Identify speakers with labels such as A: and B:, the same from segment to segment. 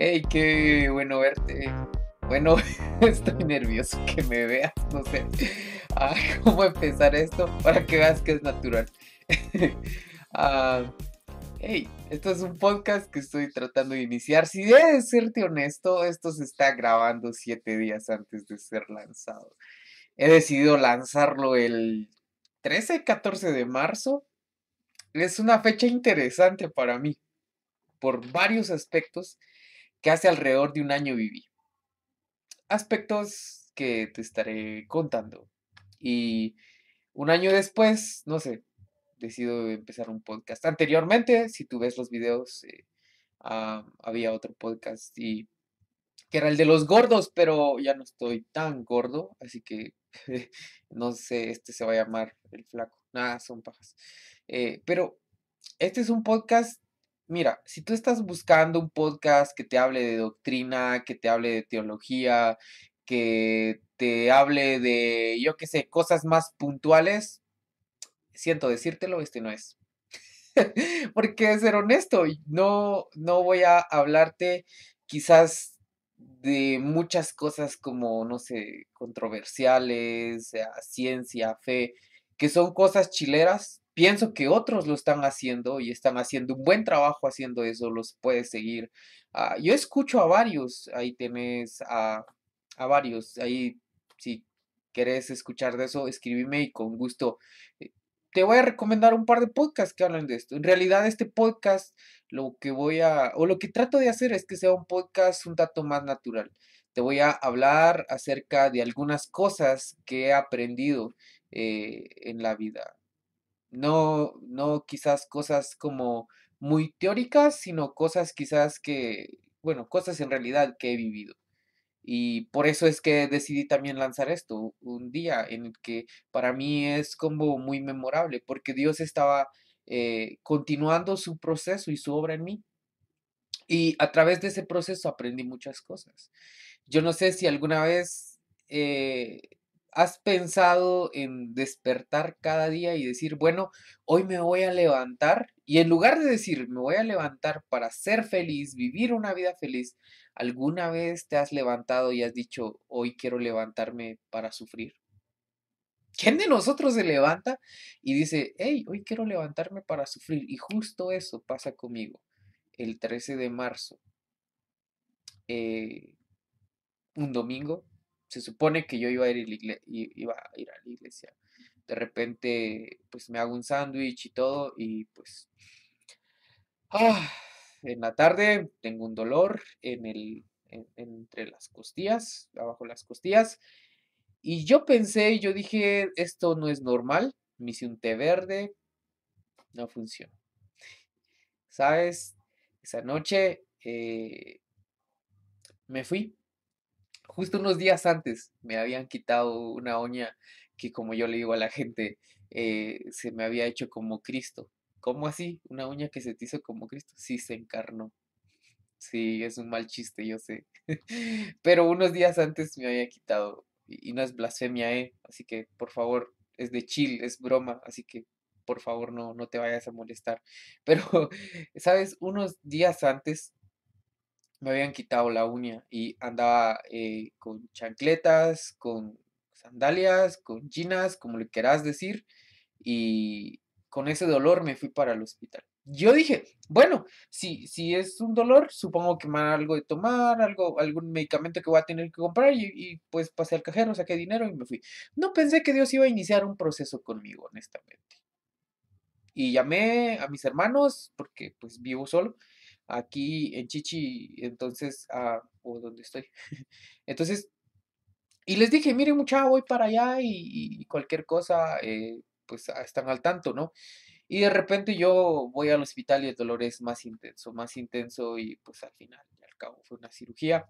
A: Hey, qué bueno verte. Bueno, estoy nervioso que me veas, no sé cómo empezar esto para que veas que es natural. hey, ah, esto es un podcast que estoy tratando de iniciar. Si debes serte honesto, esto se está grabando siete días antes de ser lanzado. He decidido lanzarlo el 13, 14 de marzo. Es una fecha interesante para mí por varios aspectos que hace alrededor de un año viví. Aspectos que te estaré contando. Y un año después, no sé, decido empezar un podcast. Anteriormente, si tú ves los videos, eh, ah, había otro podcast y que era el de los gordos, pero ya no estoy tan gordo, así que no sé, este se va a llamar El Flaco. Nada, son pajas. Eh, pero este es un podcast mira, si tú estás buscando un podcast que te hable de doctrina, que te hable de teología, que te hable de, yo qué sé, cosas más puntuales, siento decírtelo, este no es. Porque ser honesto, no, no voy a hablarte quizás de muchas cosas como, no sé, controversiales, eh, ciencia, fe, que son cosas chileras pienso que otros lo están haciendo y están haciendo un buen trabajo haciendo eso, los puedes seguir. Ah, yo escucho a varios, ahí tenés a, a, varios, ahí si querés escuchar de eso, escríbeme y con gusto. Eh, te voy a recomendar un par de podcasts que hablan de esto. En realidad este podcast lo que voy a, o lo que trato de hacer es que sea un podcast un dato más natural. Te voy a hablar acerca de algunas cosas que he aprendido eh, en la vida no, no quizás cosas como muy teóricas, sino cosas quizás que, bueno, cosas en realidad que he vivido. Y por eso es que decidí también lanzar esto, un día en el que para mí es como muy memorable, porque Dios estaba eh, continuando su proceso y su obra en mí. Y a través de ese proceso aprendí muchas cosas. Yo no sé si alguna vez eh, ¿Has pensado en despertar cada día y decir, bueno, hoy me voy a levantar? Y en lugar de decir, me voy a levantar para ser feliz, vivir una vida feliz, ¿alguna vez te has levantado y has dicho, hoy quiero levantarme para sufrir? ¿Quién de nosotros se levanta y dice, hey, hoy quiero levantarme para sufrir? Y justo eso pasa conmigo el 13 de marzo, eh, un domingo, se supone que yo iba a ir, iba a, ir a la iglesia. De repente, pues me hago un sándwich y todo, y pues... Ah, en la tarde tengo un dolor en el, entre las costillas, abajo las costillas. Y yo pensé, yo dije, esto no es normal. Me hice un té verde, no funciona. ¿Sabes? Esa noche eh, me fui justo unos días antes me habían quitado una uña que como yo le digo a la gente, eh, se me había hecho como Cristo. ¿Cómo así? Una uña que se te hizo como Cristo. Sí, se encarnó. Sí, es un mal chiste, yo sé. Pero unos días antes me había quitado. Y no es blasfemia, ¿eh? Así que, por favor, es de chill, es broma. Así que, por favor, no, no te vayas a molestar. Pero, ¿sabes? Unos días antes me habían quitado la uña y andaba eh, con chancletas, con sandalias, con chinas, como le querás decir, y con ese dolor me fui para el hospital. Yo dije, bueno, si, si es un dolor, supongo que me algo de tomar, algo, algún medicamento que voy a tener que comprar y, y pues pasé al cajero, saqué dinero y me fui. No pensé que Dios iba a iniciar un proceso conmigo, honestamente. Y llamé a mis hermanos, porque pues vivo solo, aquí en Chichi, entonces, ah, o donde estoy. entonces, y les dije, miren mucha, voy para allá y, cualquier cosa, eh, pues están al tanto, ¿no? Y de repente yo voy al hospital y el dolor es más intenso, más intenso y pues al final, al cabo, fue una cirugía.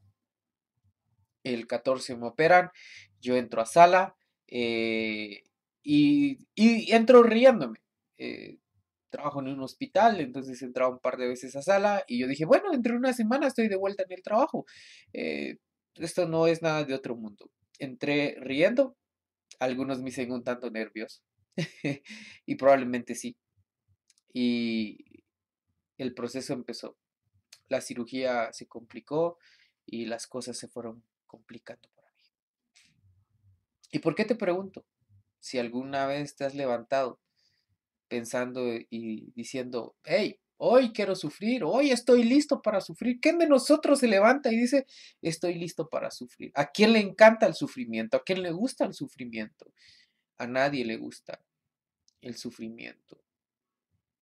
A: El 14 me operan, yo entro a sala eh, y, y, entro riéndome. Eh, trabajo en un hospital, entonces entraba un par de veces a sala y yo dije, bueno, entre una semana estoy de vuelta en el trabajo. Eh, esto no es nada de otro mundo. Entré riendo, algunos me hicieron tanto nervioso y probablemente sí. Y el proceso empezó. La cirugía se complicó y las cosas se fueron complicando para mí. ¿Y por qué te pregunto? Si alguna vez te has levantado pensando y diciendo, hey, hoy quiero sufrir, hoy estoy listo para sufrir. ¿Quién de nosotros se levanta y dice, estoy listo para sufrir? ¿A quién le encanta el sufrimiento? ¿A quién le gusta el sufrimiento? A nadie le gusta el sufrimiento.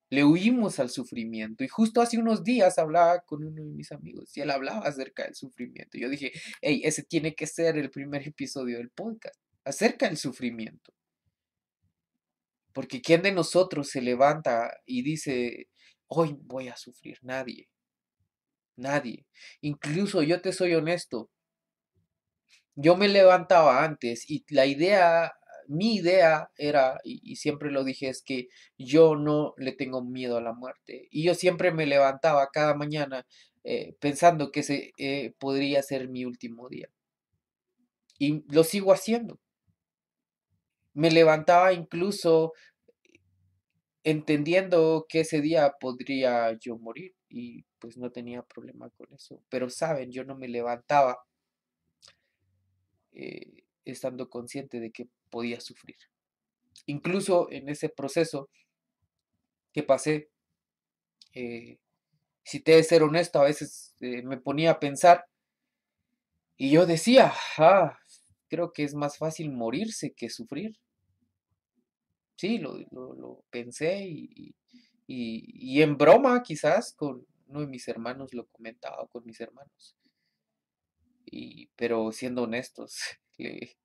A: Le huimos al sufrimiento. Y justo hace unos días hablaba con uno de mis amigos y él hablaba acerca del sufrimiento. Yo dije, hey, ese tiene que ser el primer episodio del podcast, acerca del sufrimiento. Porque ¿quién de nosotros se levanta y dice, hoy voy a sufrir? Nadie. Nadie. Incluso yo te soy honesto. Yo me levantaba antes y la idea, mi idea era, y, siempre lo dije, es que yo no le tengo miedo a la muerte. Y yo siempre me levantaba cada mañana eh, pensando que ese eh, podría ser mi último día. Y lo sigo haciendo. Me levantaba incluso entendiendo que ese día podría yo morir y pues no tenía problema con eso. Pero saben, yo no me levantaba eh, estando consciente de que podía sufrir. Incluso en ese proceso que pasé, eh, si te de ser honesto, a veces eh, me ponía a pensar y yo decía, ah, creo que es más fácil morirse que sufrir sí, lo, lo, pensé y, y, en broma quizás con uno de mis hermanos lo comentaba con mis hermanos. Y, pero siendo honestos, le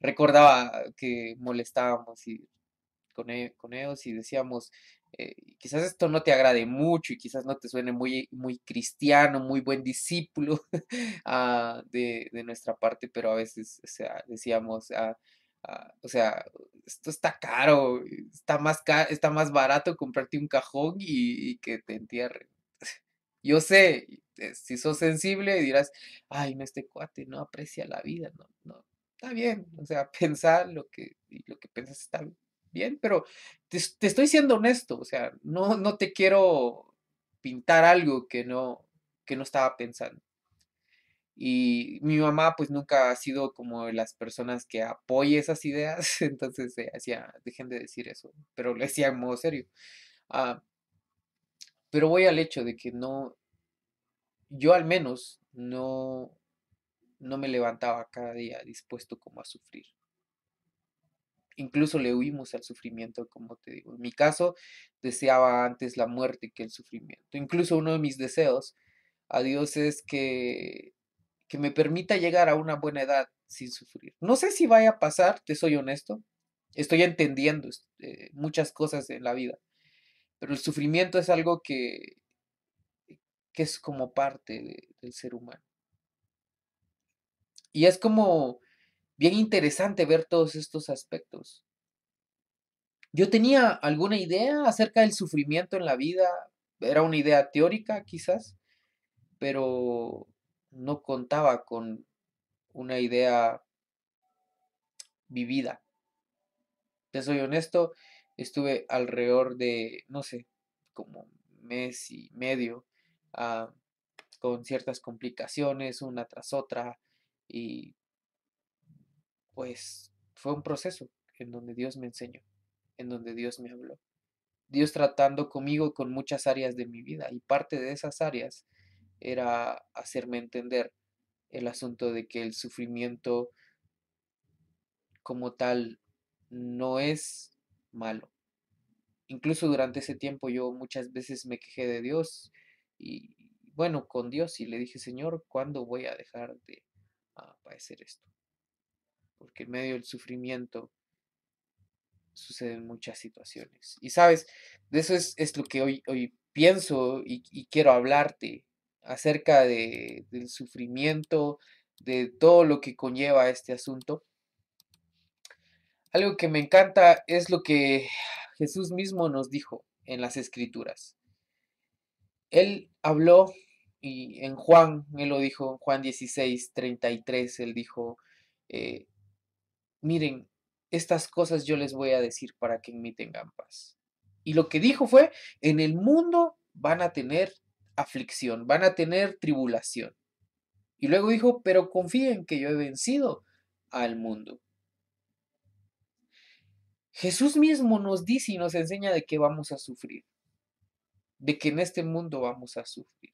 A: recordaba que molestábamos y, con, ellos, con ellos y decíamos, eh, quizás esto no te agrade mucho y quizás no te suene muy, muy cristiano, muy buen discípulo ah, de, nuestra parte, pero a veces decíamos, ah, Ah, o sea, esto está caro, está más, está más barato comprarte un cajón y, que te entierren. Yo sé, eh, si sos sensible dirás, ay, no, este cuate no aprecia la vida, no, no, está bien, o sea, pensar lo que, lo que pensas está bien, pero te, te, estoy siendo honesto, o sea, no, no te quiero pintar algo que no, que no estaba pensando. Y mi mamá pues nunca ha sido como de las personas que apoye esas ideas, entonces eh, hacía, dejen de decir eso, pero lo decía en modo serio. Ah, pero voy al hecho de que no, yo al menos no, no me levantaba cada día dispuesto como a sufrir. Incluso le huimos al sufrimiento, como te digo. En mi caso, deseaba antes la muerte que el sufrimiento. Incluso uno de mis deseos a Dios es que que me permita llegar a una buena edad sin sufrir. No sé si vaya a pasar, te soy honesto. Estoy entendiendo eh, muchas cosas en la vida, pero el sufrimiento es algo que, que es como parte del ser humano. Y es como bien interesante ver todos estos aspectos. Yo tenía alguna idea acerca del sufrimiento en la vida, era una idea teórica quizás, pero no contaba con una idea vivida. Te soy honesto, estuve alrededor de, no sé, como mes y medio, ah, con ciertas complicaciones una tras otra, y pues fue un proceso en donde Dios me enseñó, en donde Dios me habló. Dios tratando conmigo con muchas áreas de mi vida y parte de esas áreas era hacerme entender el asunto de que el sufrimiento como tal no es malo. Incluso durante ese tiempo yo muchas veces me quejé de Dios y bueno, con Dios y le dije, Señor, ¿cuándo voy a dejar de padecer esto? Porque en medio del sufrimiento suceden muchas situaciones. Y sabes, de eso es, lo que hoy, hoy pienso y quiero hablarte acerca del sufrimiento, de todo lo que conlleva este asunto. Algo que me encanta es lo que Jesús mismo nos dijo en las escrituras. Él habló y en Juan, él lo dijo en Juan 16, 33, él dijo, eh, miren, estas cosas yo les voy a decir para que en mí tengan paz. Y lo que dijo fue, en el mundo van a tener aflicción, van a tener tribulación. Y luego dijo, pero confíen que yo he vencido al mundo. Jesús mismo nos dice y nos enseña de que vamos a sufrir, de que en este mundo vamos a sufrir.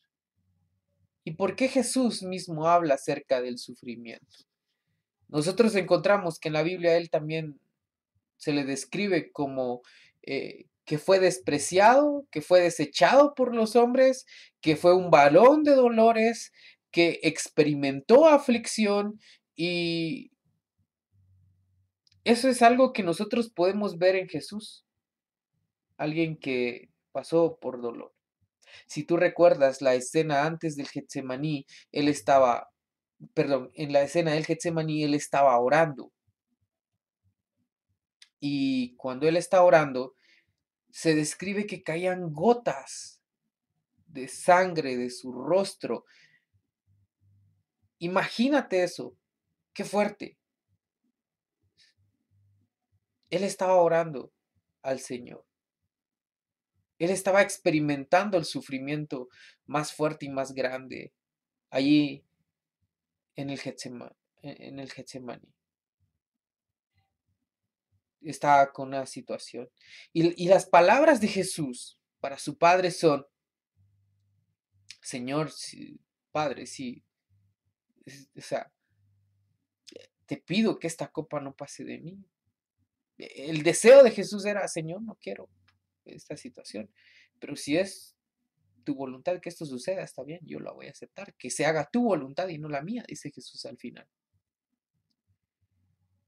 A: ¿Y por qué Jesús mismo habla acerca del sufrimiento? Nosotros encontramos que en la Biblia él también se le describe como eh, que fue despreciado, que fue desechado por los hombres, que fue un balón de dolores, que experimentó aflicción y eso es algo que nosotros podemos ver en Jesús, alguien que pasó por dolor. Si tú recuerdas la escena antes del Getsemaní, él estaba, perdón, en la escena del Getsemaní, él estaba orando. Y cuando él está orando, se describe que caían gotas de sangre de su rostro. Imagínate eso, qué fuerte. Él estaba orando al Señor. Él estaba experimentando el sufrimiento más fuerte y más grande allí e, en el, Getsemaní está con una situación. Y, las palabras de Jesús para su Padre son, Señor, Padre, sí, o sea, te pido que esta copa no pase de mí. E, el deseo de Jesús era, Señor, no quiero esta situación, pero si es tu voluntad que esto suceda, está bien, yo la voy a aceptar, que se haga tu voluntad y no la mía, dice Jesús al final.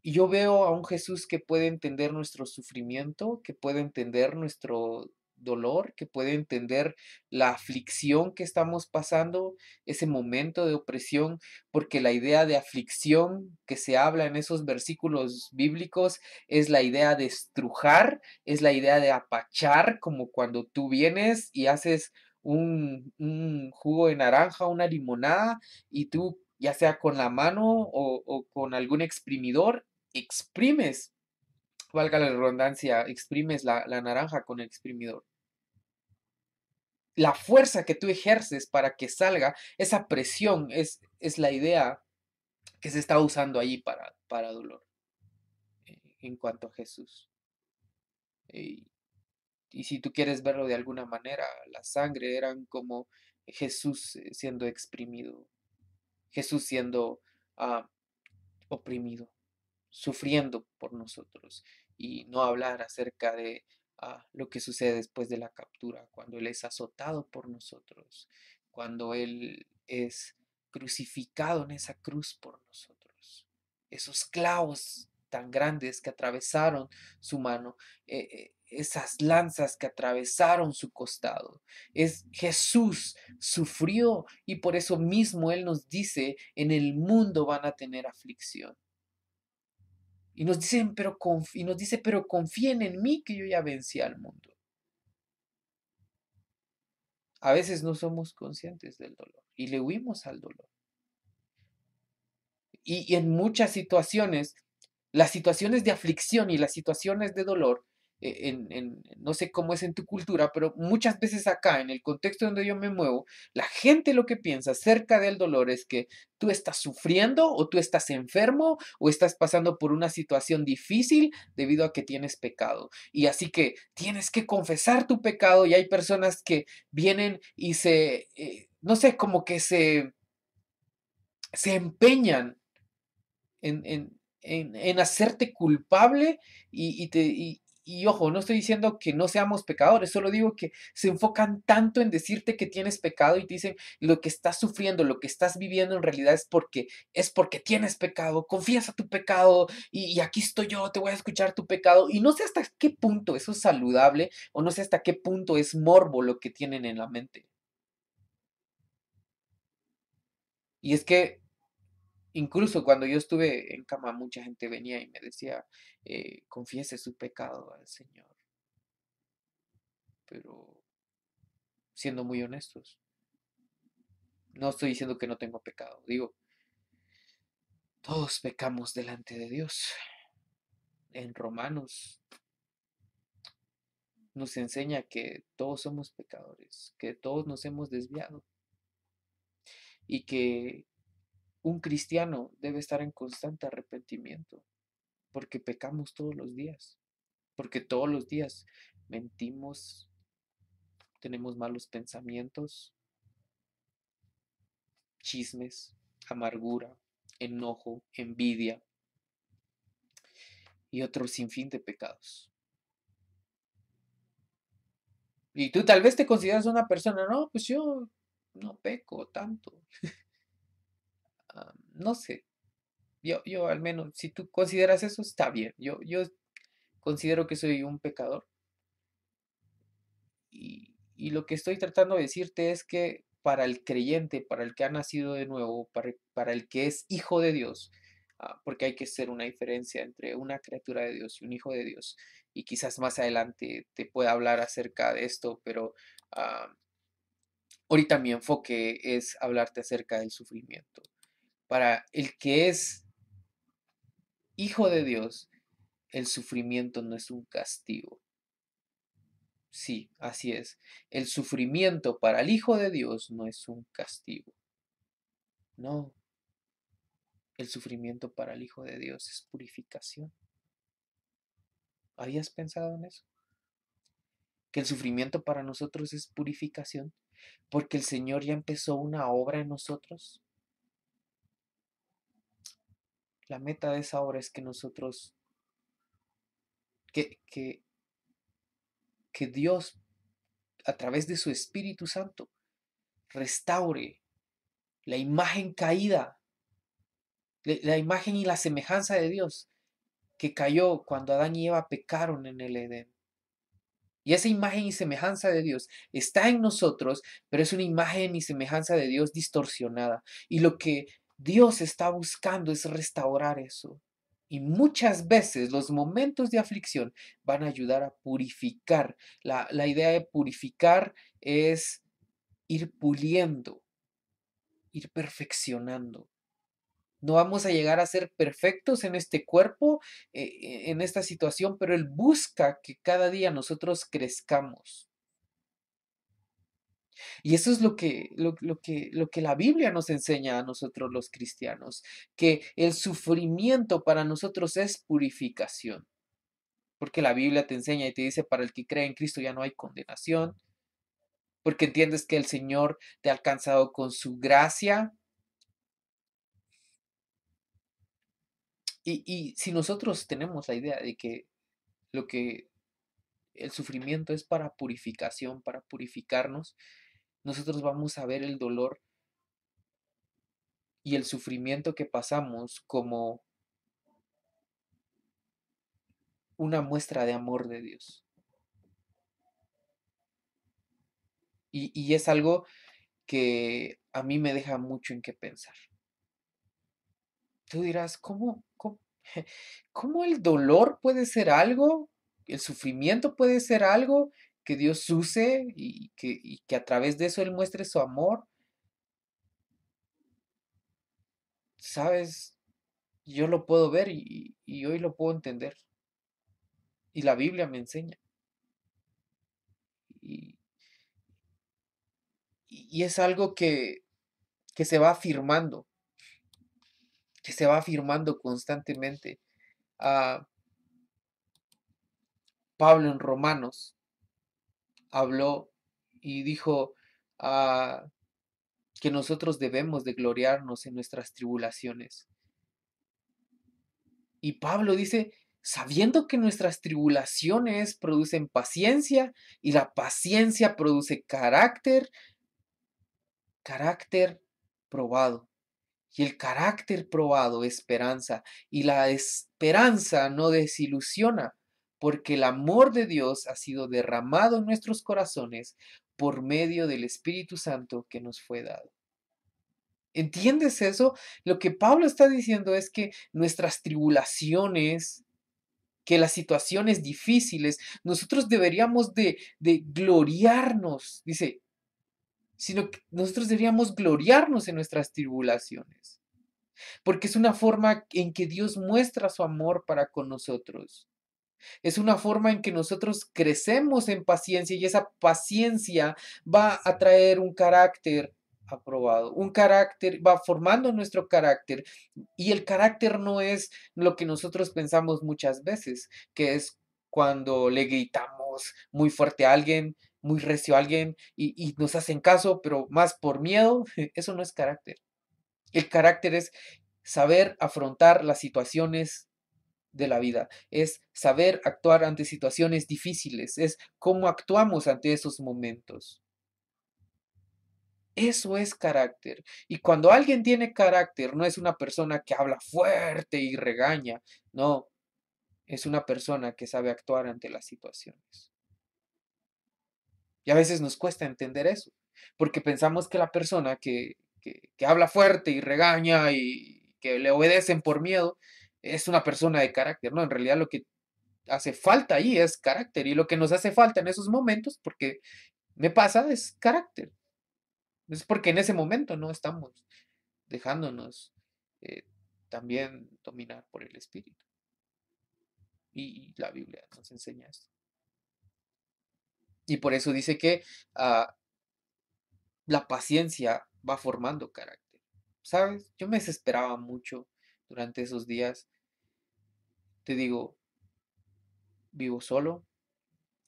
A: Y yo veo a un Jesús que puede entender nuestro sufrimiento, que puede entender nuestro dolor, que puede entender la aflicción que estamos pasando, ese momento de opresión, porque la idea de aflicción que se habla en esos versículos bíblicos es la idea de estrujar, es la idea de apachar, como cuando tú vienes y haces un, jugo de naranja, una limonada, y tú ya sea con la mano o, con algún exprimidor, exprimes, valga la redundancia, exprimes la, naranja con el exprimidor. La fuerza que tú ejerces para que salga, esa presión es, es la idea que se está usando ahí para, para dolor eh, en cuanto a Jesús. Y, eh, y, si tú quieres verlo de alguna manera, la sangre eran como Jesús eh, siendo exprimido Jesús siendo ah, oprimido, sufriendo por nosotros, y no hablar acerca de ah, lo que sucede después de la captura, cuando Él es azotado por nosotros, cuando Él es crucificado en esa cruz por nosotros. Esos clavos tan grandes que atravesaron su mano, eh, eh, esas lanzas que atravesaron su costado. Es Jesús sufrió y por eso mismo Él nos dice, en el mundo van a tener aflicción. Y nos, nos dice, pero confíen en mí que yo ya vencí al mundo. A veces no somos conscientes del dolor y le huimos al dolor. y en muchas situaciones, las situaciones de aflicción y las situaciones de dolor e-, en, no sé cómo es en tu cultura, pero muchas veces acá, en el contexto donde yo me muevo, la gente lo que piensa acerca del dolor es que tú estás sufriendo o tú estás enfermo o estás pasando por una situación difícil debido a que tienes pecado. Y así que tienes que confesar tu pecado y hay personas que vienen y se, eh, no sé, como que se, se empeñan en, hacerte culpable y, te, y ojo, no estoy diciendo que no seamos pecadores, solo digo que se enfocan tanto en decirte que tienes pecado y te dicen lo que estás sufriendo, lo que estás viviendo en realidad es porque es porque tienes pecado, confías a tu pecado y, y aquí estoy yo, te voy a escuchar tu pecado y no sé hasta qué punto eso es saludable o no sé hasta qué punto es morbo lo que tienen en la mente. Y es que incluso cuando yo estuve en cama, mucha gente venía y me decía, eh, confiese su pecado al Señor. Pero, siendo muy honestos, no estoy diciendo que no tengo pecado, digo, todos pecamos delante de Dios. En Romanos nos enseña que todos somos pecadores, que todos nos hemos desviado y que un cristiano debe estar en constante arrepentimiento, porque pecamos todos los días, porque todos los días mentimos, tenemos malos pensamientos, chismes, amargura, enojo, envidia y otro sinfín de pecados. Y tú tal vez te consideras una persona, no, pues yo no peco tanto. Ah, no sé. Yo, yo al menos, si tú consideras eso, está bien. Yo, yo considero que soy un pecador. Y, lo que estoy tratando de decirte es que para el creyente, para el que ha nacido de nuevo, para, el que es hijo de Dios, ah, porque hay que hacer una diferencia entre una criatura de Dios y un hijo de Dios. Y quizás más adelante te pueda hablar acerca de esto, pero ah, ahorita mi enfoque es hablarte acerca del sufrimiento. Para el que es hijo de Dios, el sufrimiento no es un castigo. Sí, así es. El sufrimiento para el Hijo de Dios no es un castigo. No. El sufrimiento para el Hijo de Dios es purificación. ¿Habías pensado en eso? Que el sufrimiento para nosotros es purificación, porque el Señor ya empezó una obra en nosotros la meta de esa obra es que nosotros, que, que, que Dios, a través de su Espíritu Santo, restaure la imagen caída, la imagen y la semejanza de Dios que cayó cuando Adán y Eva pecaron en el Edén. Y esa imagen y semejanza de Dios está en nosotros, pero es una imagen y semejanza de Dios distorsionada. Y lo que Dios está buscando es restaurar eso. Y muchas veces los momentos de aflicción van a ayudar a purificar. La, idea de purificar es ir puliendo, ir perfeccionando. No vamos a llegar a ser perfectos en este cuerpo, eh, en esta situación, pero Él busca que cada día nosotros crezcamos. Y eso es lo que, lo, que, lo que la Biblia nos enseña a nosotros los cristianos, que el sufrimiento para nosotros es purificación. Porque la Biblia te enseña y te dice, para el que cree en Cristo ya no hay condenación, porque entiendes que el Señor te ha alcanzado con su gracia. Y, y si nosotros tenemos la idea de que lo que el sufrimiento es para purificación, para purificarnos, nosotros vamos a ver el dolor y el sufrimiento que pasamos como una muestra de amor de Dios. Y, es algo que a mí me deja mucho en qué pensar. Tú dirás, ¿cómo, cómo, cómo el dolor puede ser algo? ¿El sufrimiento puede ser algo que Dios use y que, a través de eso Él muestre su amor. Sabes, yo lo puedo ver y, hoy lo puedo entender. Y la Biblia me enseña. Y, es algo que, se va afirmando, que se va afirmando constantemente. a ah, Pablo en Romanos habló y dijo ah, que nosotros debemos de gloriarnos en nuestras tribulaciones. Y Pablo dice, sabiendo que nuestras tribulaciones producen paciencia y la paciencia produce carácter, carácter probado. Y el carácter probado, esperanza. Y la esperanza no desilusiona, porque el amor de Dios ha sido derramado en nuestros corazones por medio del Espíritu Santo que nos fue dado. ¿Entiendes eso? Lo que Pablo está diciendo es que nuestras tribulaciones, que las situaciones difíciles, nosotros deberíamos de, de gloriarnos, dice, sino que nosotros deberíamos gloriarnos en nuestras tribulaciones, porque es una forma en que Dios muestra su amor para con nosotros. Es una forma en que nosotros crecemos en paciencia y esa paciencia va a traer un carácter aprobado, un carácter, va formando nuestro carácter y el carácter no es lo que nosotros pensamos muchas veces, que es cuando le gritamos muy fuerte a alguien, muy recio a alguien y, y nos hacen caso, pero más por miedo, eso no es carácter. El carácter es saber afrontar las situaciones de la vida, es saber actuar ante situaciones difíciles, es cómo actuamos ante esos momentos. Eso es carácter. Y cuando alguien tiene carácter, no es una persona que habla fuerte y regaña, no, es una persona que sabe actuar ante las situaciones. Y a veces nos cuesta entender eso, porque pensamos que la persona que, que, habla fuerte y regaña y que le obedecen por miedo, es una persona de carácter, ¿no? En realidad lo que hace falta ahí es carácter y lo que nos hace falta en esos momentos, porque me pasa, es carácter. Es porque en ese momento no estamos dejándonos eh, también dominar por el Espíritu. Y, la Biblia nos enseña esto. Y por eso dice que ah, la paciencia va formando carácter. ¿Sabes? Yo me desesperaba mucho durante esos días te digo, vivo solo,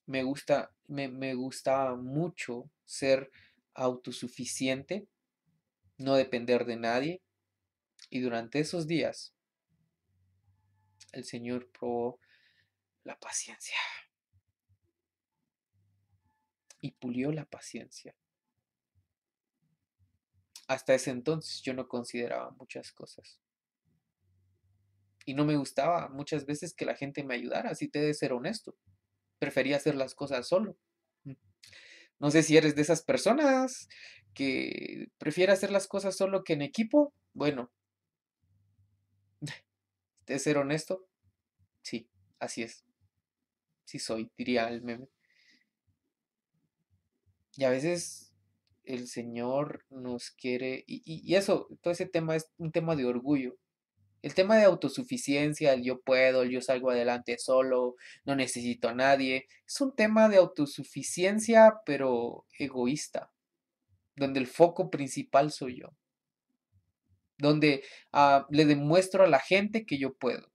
A: me gusta, me, me gusta mucho ser autosuficiente, no depender de nadie. Y durante esos días, el Señor probó la paciencia. Y pulió la paciencia. Hasta ese entonces yo no consideraba muchas cosas. Y no me gustaba muchas veces que la gente me ayudara, si te de ser honesto. Prefería hacer las cosas solo. Mm. No sé si eres de esas personas que prefiere hacer las cosas solo que en equipo. Bueno, de ser honesto, sí, así es. Sí soy, diría el meme. Y a veces el Señor nos quiere, y eso, todo ese tema es un tema de orgullo, el tema de autosuficiencia, el yo puedo, el yo salgo adelante solo, no necesito a nadie, es un tema de autosuficiencia pero egoísta, donde el foco principal soy yo, donde ah, le demuestro a la gente que yo puedo,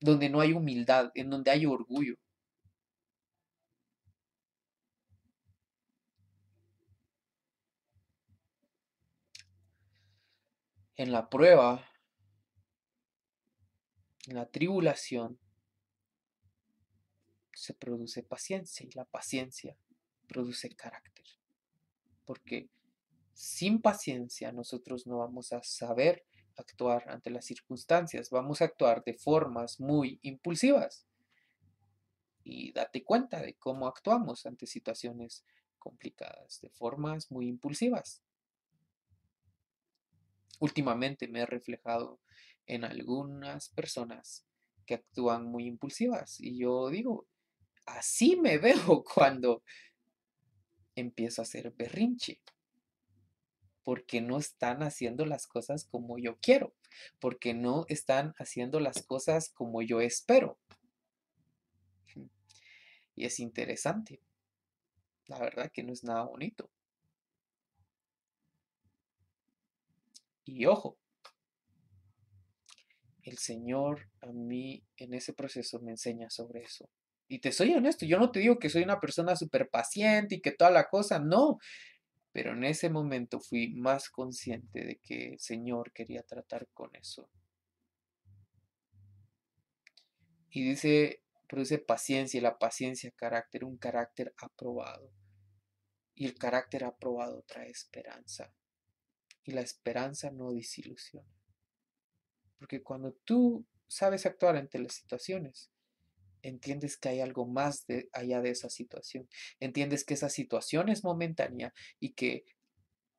A: donde no hay humildad, en donde hay orgullo. en la prueba, en la tribulación, se produce paciencia y la paciencia produce carácter. Porque sin paciencia nosotros no vamos a saber actuar ante las circunstancias, vamos a actuar de formas muy impulsivas. Y date cuenta de cómo actuamos ante situaciones complicadas, de formas muy impulsivas últimamente me he reflejado en algunas personas que actúan muy impulsivas y yo digo, así me veo cuando empiezo a hacer berrinche, porque no están haciendo las cosas como yo quiero, porque no están haciendo las cosas como yo espero. Y es interesante. La verdad que no es nada bonito. Y ojo, el Señor a mí en ese proceso me enseña sobre eso. Y te soy honesto, yo no te digo que soy una persona súper paciente y que toda la cosa, no. Pero en ese momento fui más consciente de que el Señor quería tratar con eso. Y dice, produce paciencia y la paciencia carácter, un carácter aprobado. Y el carácter aprobado trae esperanza y la esperanza no desilusiona. Porque cuando tú sabes actuar ante las situaciones, entiendes que hay algo más allá de esa situación. Entiendes que esa situación es momentánea y que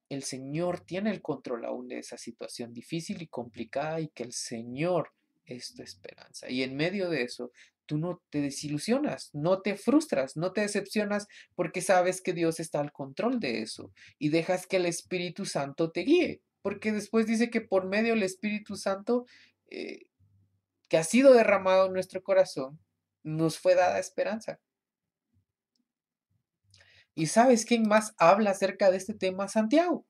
A: el Señor tiene el control aún de esa situación difícil y complicada y que el Señor es tu esperanza. Y en medio de eso, tú no te desilusionas, no te frustras, no te decepcionas porque sabes que Dios está al control de eso y dejas que el Espíritu Santo te guíe, porque después dice que por medio del Espíritu Santo eh, que ha sido derramado en nuestro corazón, nos fue dada esperanza. ¿Y sabes quién más habla acerca de este tema? Santiago.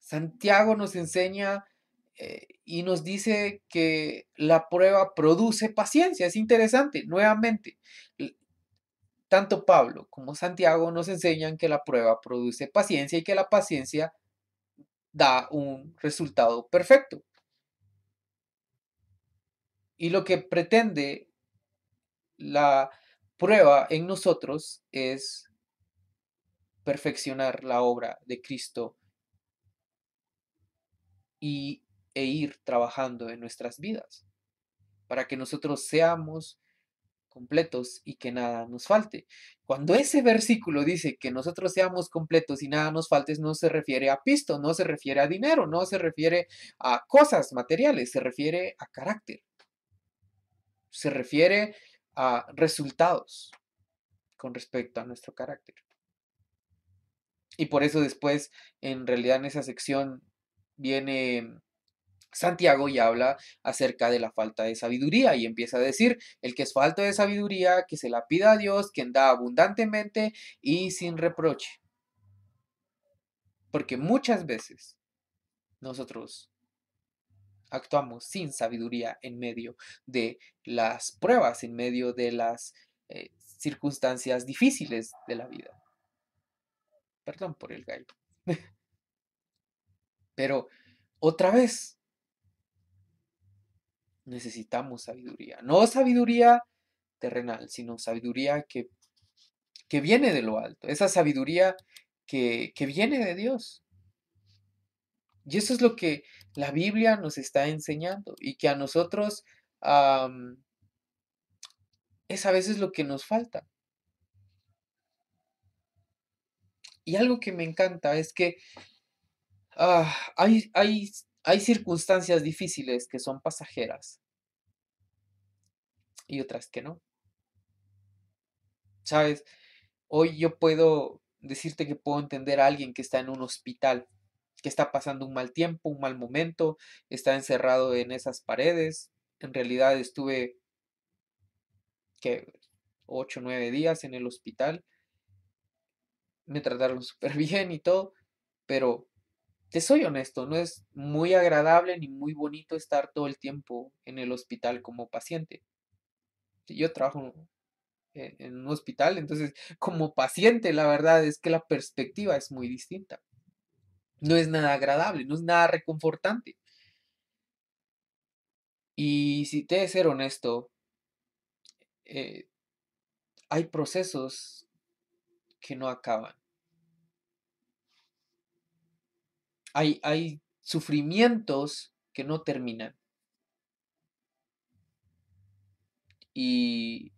A: Santiago nos enseña eh, y nos dice que la prueba produce paciencia. Es interesante, nuevamente, tanto Pablo como Santiago nos enseñan que la prueba produce paciencia y que la paciencia da un resultado perfecto. Y lo que pretende la prueba en nosotros es perfeccionar la obra de Cristo y e ir trabajando en nuestras vidas, para que nosotros seamos completos y que nada nos falte. Cuando ese versículo dice que nosotros seamos completos y nada nos falte, no se refiere a pisto, no se refiere a dinero, no se refiere a cosas materiales, se refiere a carácter, se refiere a resultados con respecto a nuestro carácter. Y por eso después, en realidad en esa sección viene Santiago ya habla acerca de la falta de sabiduría y empieza a decir, el que es falto de sabiduría, que se la pida a Dios, quien da abundantemente y sin reproche. Porque muchas veces nosotros actuamos sin sabiduría en medio de las pruebas, en medio de las eh, circunstancias difíciles de la vida. Perdón por el gallo. Pero otra vez, necesitamos sabiduría. No sabiduría terrenal, sino sabiduría que, que viene de lo alto, esa sabiduría que, viene de Dios. Y eso es lo que la Biblia nos está enseñando y que a nosotros es a veces lo que nos falta. Y algo que me encanta es que ah, hay hay circunstancias difíciles que son pasajeras y otras que no. ¿Sabes? Hoy yo puedo decirte que puedo entender a alguien que está en un hospital, que está pasando un mal tiempo, un mal momento, está encerrado en esas paredes. En realidad estuve, que 8 o 9 días en el hospital. Me trataron súper bien y todo, pero te soy honesto, no es muy agradable ni muy bonito estar todo el tiempo en el hospital como paciente. Yo trabajo en un hospital, entonces como paciente la verdad es que la perspectiva es muy distinta. No es nada agradable, no es nada reconfortante. Y si te de ser honesto, eh, hay procesos que no acaban. hay, sufrimientos que no terminan. Y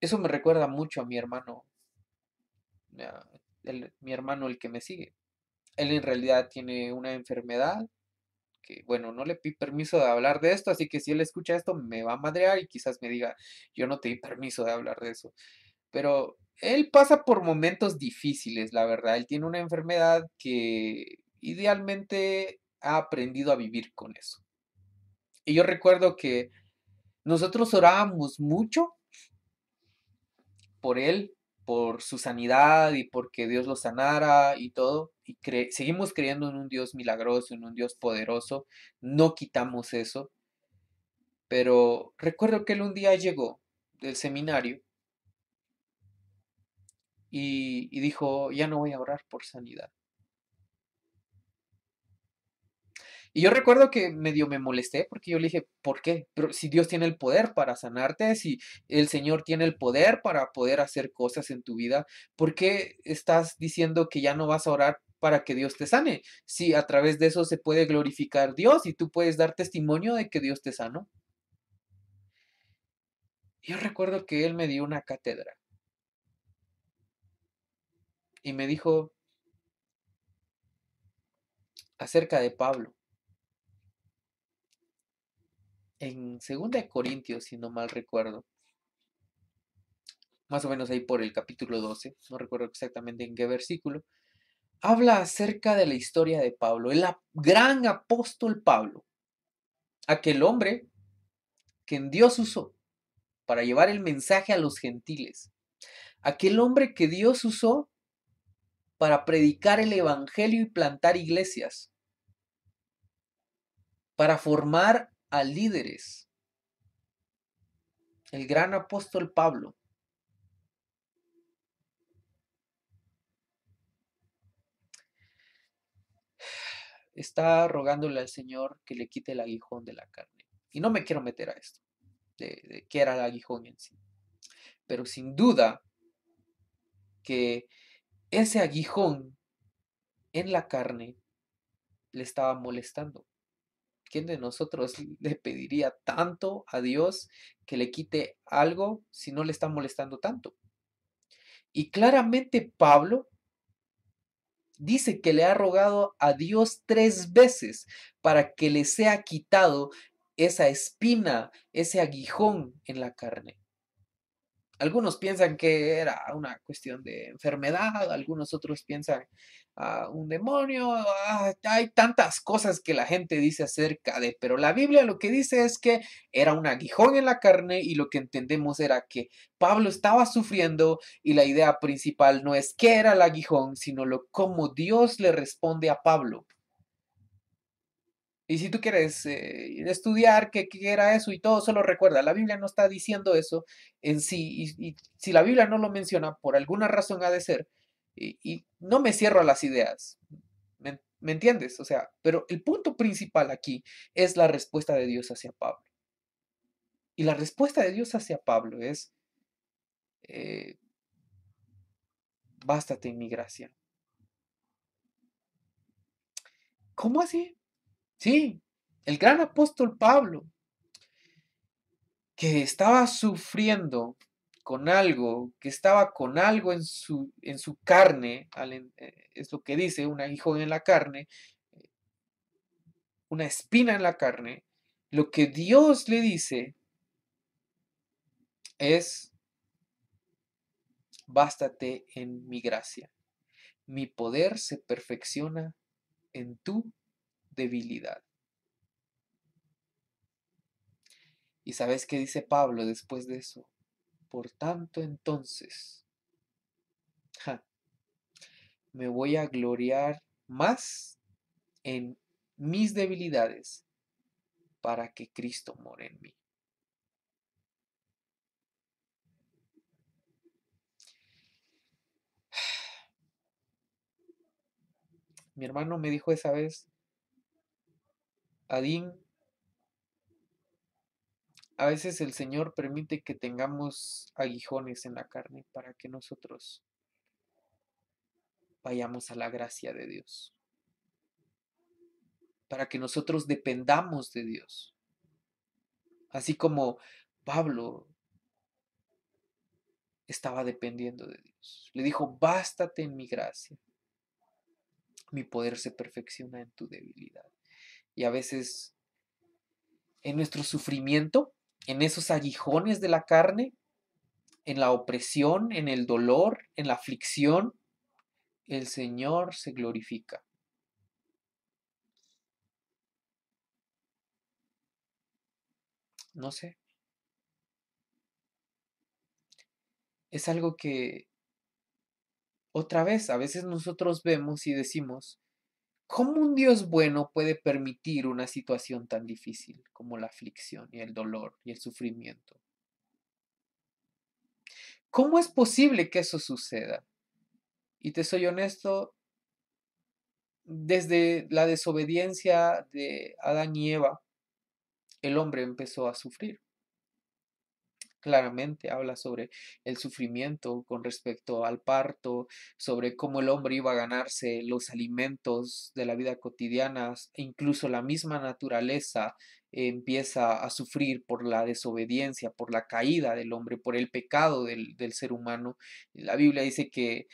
A: eso me recuerda mucho a mi hermano, mi hermano el que me sigue. Él en realidad tiene una enfermedad que, bueno, no le pide permiso de hablar de esto, así que si él escucha esto me va a madrear y quizás me diga, yo no te di permiso de hablar de eso. Pero él pasa por momentos difíciles, la verdad. Él tiene una enfermedad que idealmente ha aprendido a vivir con eso. Y yo recuerdo que nosotros orábamos mucho por él, por su sanidad y porque Dios lo sanara y todo. Y seguimos creyendo en un Dios milagroso, en un Dios poderoso. No quitamos eso. Pero recuerdo que él un día llegó del seminario y dijo, ya no voy a orar por sanidad. Y yo recuerdo que medio me molesté porque yo le dije, ¿por qué? Pero si Dios tiene el poder para sanarte, si el Señor tiene el poder para poder hacer cosas en tu vida, ¿por qué estás diciendo que ya no vas a orar para que Dios te sane? Si a través de eso se puede glorificar Dios y tú puedes dar testimonio de que Dios te sano Yo recuerdo que él me dio una cátedra y me dijo acerca de Pablo. en 2 Corintios, si no mal recuerdo, más o menos ahí por el capítulo 12, no recuerdo exactamente en qué versículo, habla acerca de la historia de Pablo, el gran apóstol Pablo, aquel hombre que Dios usó para llevar el mensaje a los gentiles, aquel hombre que Dios usó para predicar el Evangelio y plantar iglesias, para formar a líderes. El gran apóstol Pablo. Está rogándole al Señor que le quite el aguijón de la carne. Y no me quiero meter a esto, de, que qué era el aguijón en sí. Pero sin duda que ese aguijón en la carne le estaba molestando. ¿Quién de nosotros le pediría tanto a Dios que le quite algo si no le está molestando tanto? Y claramente Pablo dice que le ha rogado a Dios tres veces para que le sea quitado esa espina, ese aguijón en la carne. Algunos piensan que era una cuestión de enfermedad, algunos otros piensan ah, un demonio, ah, hay tantas cosas que la gente dice acerca de, pero la Biblia lo que dice es que era un aguijón en la carne y lo que entendemos era que Pablo estaba sufriendo y la idea principal no es qué era el aguijón, sino lo cómo Dios le responde a Pablo. Y si tú quieres eh, estudiar qué era eso y todo, solo recuerda, la Biblia no está diciendo eso en sí. Y, si la Biblia no lo menciona, por alguna razón ha de ser. Y, no me cierro a las ideas. ¿me, entiendes? O sea, pero el punto principal aquí es la respuesta de Dios hacia Pablo. Y la respuesta de Dios hacia Pablo es, eh, bástate en mi gracia. ¿Cómo así? Sí, el gran apóstol Pablo, que estaba sufriendo con algo, que estaba con algo en su, en su carne, eh, es lo que dice, un hijo en la carne, eh, una espina en la carne, lo que Dios le dice es, bástate en mi gracia. Mi poder se perfecciona en tu debilidad. ¿Y sabes qué dice Pablo después de eso? Por tanto entonces, me voy a gloriar más en mis debilidades para que Cristo more en mí. Mi hermano me dijo esa vez, Adín, a veces el Señor permite que tengamos aguijones en la carne para que nosotros vayamos a la gracia de Dios, para que nosotros dependamos de Dios. Así como Pablo estaba dependiendo de Dios. Le dijo, bástate en mi gracia. Mi poder se perfecciona en tu debilidad y a veces en nuestro sufrimiento, en esos aguijones de la carne, en la opresión, en el dolor, en la aflicción, el Señor se glorifica. No sé. Es algo que otra vez a veces nosotros vemos y decimos, ¿Cómo un Dios bueno puede permitir una situación tan difícil como la aflicción y el dolor y el sufrimiento? ¿Cómo es posible que eso suceda? Y te soy honesto, desde la desobediencia de Adán y Eva, el hombre empezó a sufrir claramente habla sobre el sufrimiento con respecto al parto, sobre cómo el hombre iba a ganarse los alimentos de la vida cotidiana, e incluso la misma naturaleza empieza a sufrir por la desobediencia, por la caída del hombre, por el pecado del, del ser humano. La Biblia dice que eh,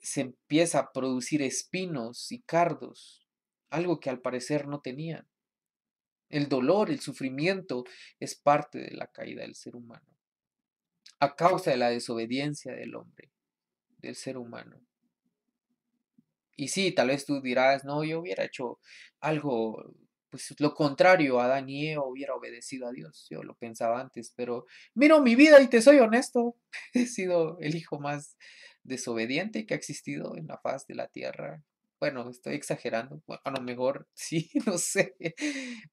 A: se empieza a producir espinos y cardos, algo que al parecer no tenían. El dolor, el sufrimiento es parte de la caída del ser humano a causa de la desobediencia del hombre, del ser humano. Y sí, tal vez tú dirás, no, yo hubiera hecho algo, pues lo contrario, Adán y hubiera obedecido a Dios, yo lo pensaba antes, pero miro mi vida y te soy honesto, he sido el hijo más desobediente que ha existido en la faz de la tierra, bueno, estoy exagerando, a lo mejor sí, no sé,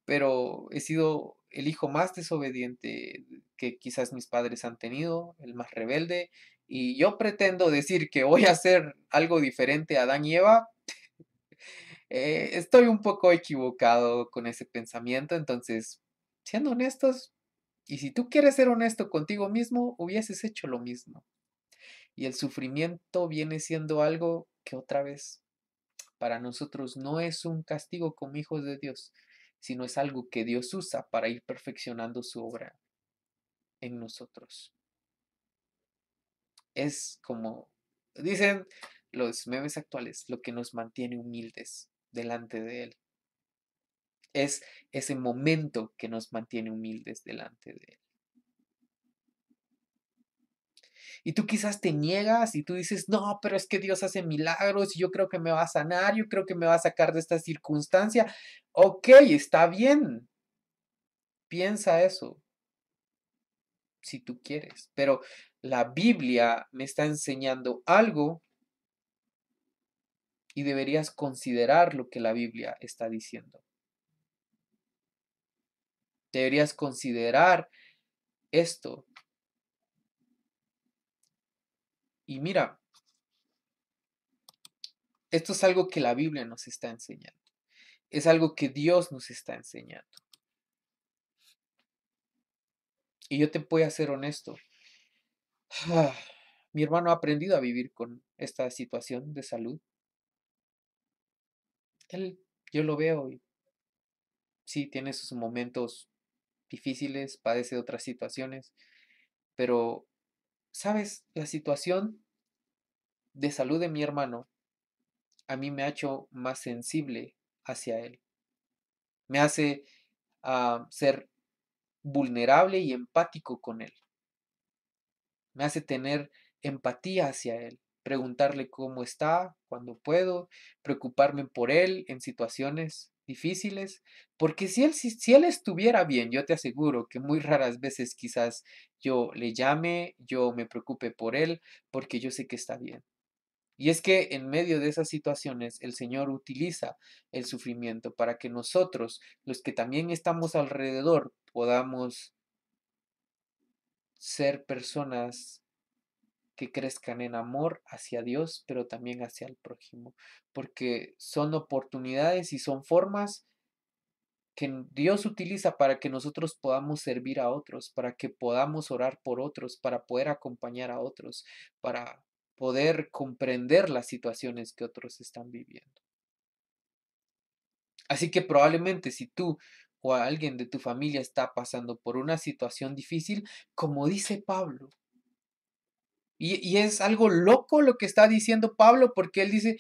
A: pero he sido el hijo más desobediente que quizás mis padres han tenido, el más rebelde, y yo pretendo decir que voy a hacer algo diferente a Adán y Eva, eh, estoy un poco equivocado con ese pensamiento, entonces, siendo honestos, y si tú quieres ser honesto contigo mismo, hubieses hecho lo mismo. Y el sufrimiento viene siendo algo que otra vez para nosotros no es un castigo como hijos de Dios, sino es algo que Dios usa para ir perfeccionando su obra en nosotros. Es como dicen los memes actuales, lo que nos mantiene humildes delante de Él. Es ese momento que nos mantiene humildes delante de Él. Y tú quizás te niegas y tú dices, no, pero es que Dios hace milagros y yo creo que me va a sanar, yo creo que me va a sacar de esta circunstancia. Ok, está bien. Piensa eso, si tú quieres, pero la Biblia me está enseñando algo y deberías considerar lo que la Biblia está diciendo. Deberías considerar esto Y mira, esto es algo que la Biblia nos está enseñando. Es algo que Dios nos está enseñando. Y yo te voy a ser honesto. Mi hermano ha aprendido a vivir con esta situación de salud. Él, yo lo veo y sí, tiene sus momentos difíciles, padece de otras situaciones, pero sabes, la situación de salud de mi hermano a mí me ha hecho más sensible hacia él. Me hace ah, ser vulnerable y empático con él. Me hace tener empatía hacia él, preguntarle cómo está, cuando puedo, preocuparme por él en situaciones difíciles, porque si él, si, él estuviera bien, yo te aseguro que muy raras veces quizás yo le llame, yo me preocupe por él, porque yo sé que está bien. Y es que en medio de esas situaciones el Señor utiliza el sufrimiento para que nosotros, los que también estamos alrededor, podamos ser personas que crezcan en amor hacia Dios, pero también hacia el prójimo, porque son oportunidades y son formas que Dios utiliza para que nosotros podamos servir a otros, para que podamos orar por otros, para poder acompañar a otros, para poder comprender las situaciones que otros están viviendo. Así que probablemente si tú o alguien de tu familia está pasando por una situación difícil, como dice Pablo, y, es algo loco lo que está diciendo Pablo porque él dice,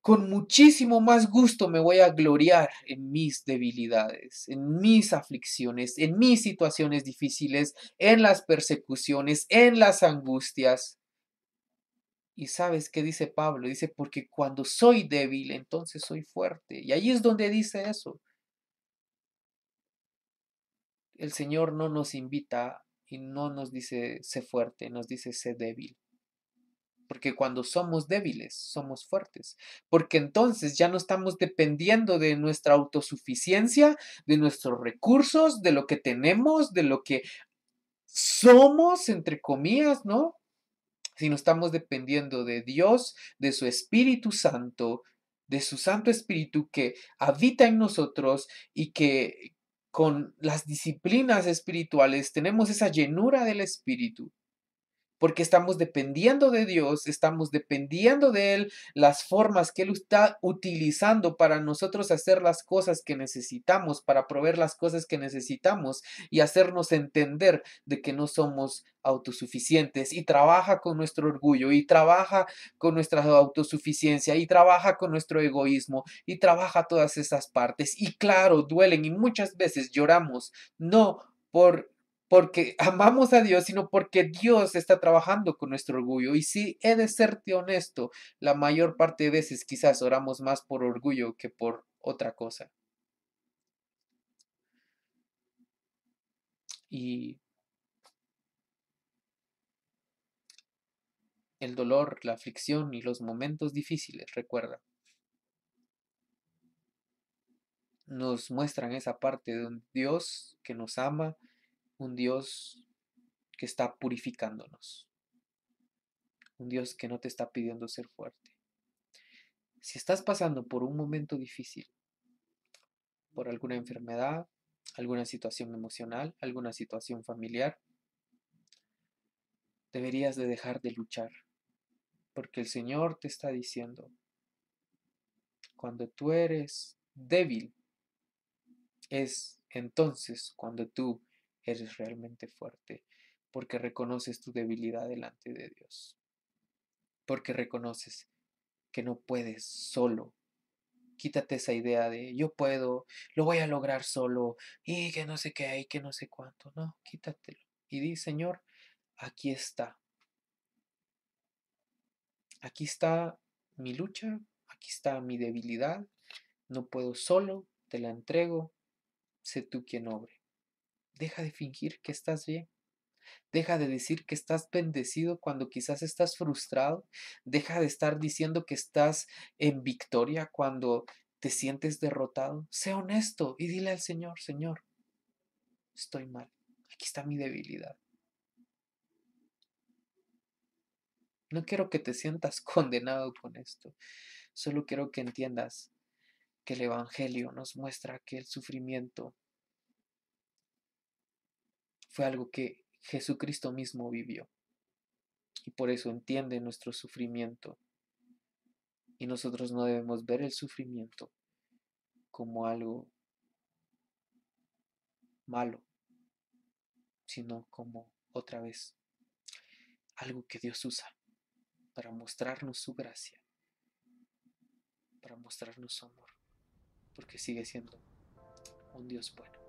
A: con muchísimo más gusto me voy a gloriar en mis debilidades, en mis aflicciones, en mis situaciones difíciles, en las persecuciones, en las angustias. Y sabes qué dice Pablo? Dice, porque cuando soy débil, entonces soy fuerte. Y ahí es donde dice eso. El Señor no nos invita y no nos dice sé fuerte, nos dice sé débil. Porque cuando somos débiles, somos fuertes. Porque entonces ya no estamos dependiendo de nuestra autosuficiencia, de nuestros recursos, de lo que tenemos, de lo que somos, entre comillas, ¿no? Sino estamos dependiendo de Dios, de su Espíritu Santo, de su Santo Espíritu que habita en nosotros y que, con las disciplinas espirituales tenemos esa llenura del espíritu porque estamos dependiendo de Dios, estamos dependiendo de Él, las formas que Él está utilizando para nosotros hacer las cosas que necesitamos, para proveer las cosas que necesitamos y hacernos entender de que no somos autosuficientes y trabaja con nuestro orgullo y trabaja con nuestra autosuficiencia y trabaja con nuestro egoísmo y trabaja todas esas partes y claro, duelen y muchas veces lloramos, no por porque amamos a Dios, sino porque Dios está trabajando con nuestro orgullo. Y si he de serte honesto, la mayor parte de veces quizás oramos más por orgullo que por otra cosa. Y el dolor, la aflicción y los momentos difíciles, recuerda, nos muestran esa parte de un Dios que nos ama un Dios que está purificándonos, un Dios que no te está pidiendo ser fuerte. Si estás pasando por un momento difícil, por alguna enfermedad, alguna situación emocional, alguna situación familiar, deberías de dejar de luchar, porque el Señor te está diciendo, cuando tú eres débil, es entonces cuando tú eres realmente fuerte porque reconoces tu debilidad delante de Dios, porque reconoces que no puedes solo. Quítate esa idea de yo puedo, lo voy a lograr solo y que no sé qué hay, que no sé cuánto. No, quítatelo. Y di, Señor, aquí está. Aquí está mi lucha, aquí está mi debilidad. No puedo solo, te la entrego. Sé tú quien obre. Deja de fingir que estás bien. Deja de decir que estás bendecido cuando quizás estás frustrado. Deja de estar diciendo que estás en victoria cuando te sientes derrotado. Sé honesto y dile al Señor, Señor, estoy mal. Aquí está mi debilidad. No quiero que te sientas condenado con esto. Solo quiero que entiendas que el Evangelio nos muestra que el sufrimiento algo que Jesucristo mismo vivió. Y por eso entiende nuestro sufrimiento. Y nosotros no debemos ver el sufrimiento como algo malo, sino como otra vez algo que Dios usa para mostrarnos su gracia, para mostrarnos su amor, porque sigue siendo un Dios bueno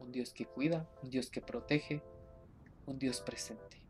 A: un Dios que cuida, un Dios que protege, un Dios presente.